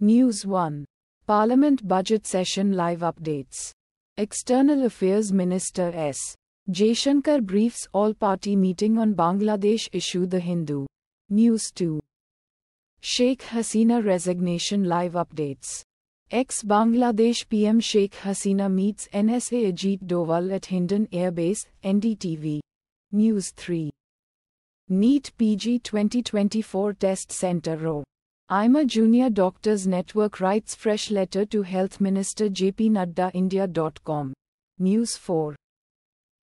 News 1. Parliament Budget Session Live Updates. External Affairs Minister S. Jaishankar briefs all party meeting on Bangladesh issue The Hindu. News 2. Sheikh Hasina resignation live updates. Ex Bangladesh PM Sheikh Hasina meets NSA Ajit Doval at Hindon Air Base, NDTV. News 3. NEET PG 2024 Test Center Row. IMA Junior Doctors Network writes fresh letter to Health Minister JP Nadda India.com. News 4.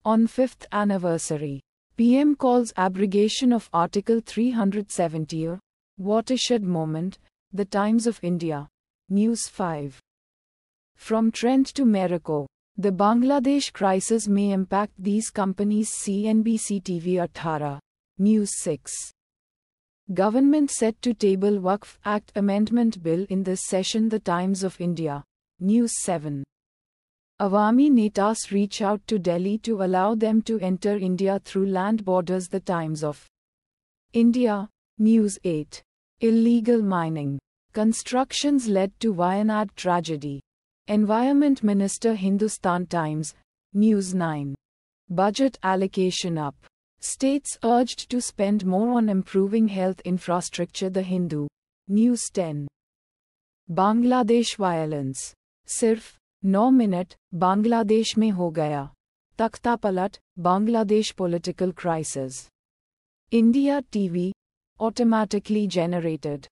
On 5th anniversary, PM calls abrogation of Article 370 a watershed moment, The Times of India. News 5. From Trent to Merico, the Bangladesh crisis may impact these companies CNBC TV Athara. News 6. Government set to table Waqf Act Amendment Bill in this session The Times of India. News 7. Awami Netas reach out to Delhi to allow them to enter India through land borders The Times of India. News 8. Illegal mining. Constructions led to Wayanad tragedy. Environment Minister Hindustan Times. News 9. Budget allocation up. States urged to spend more on improving health infrastructure. The Hindu. News 10. Bangladesh violence. Sirf, 9 minute, Bangladesh mein ho gaya. Takta palat, Bangladesh political crisis. India TV. Automatically generated.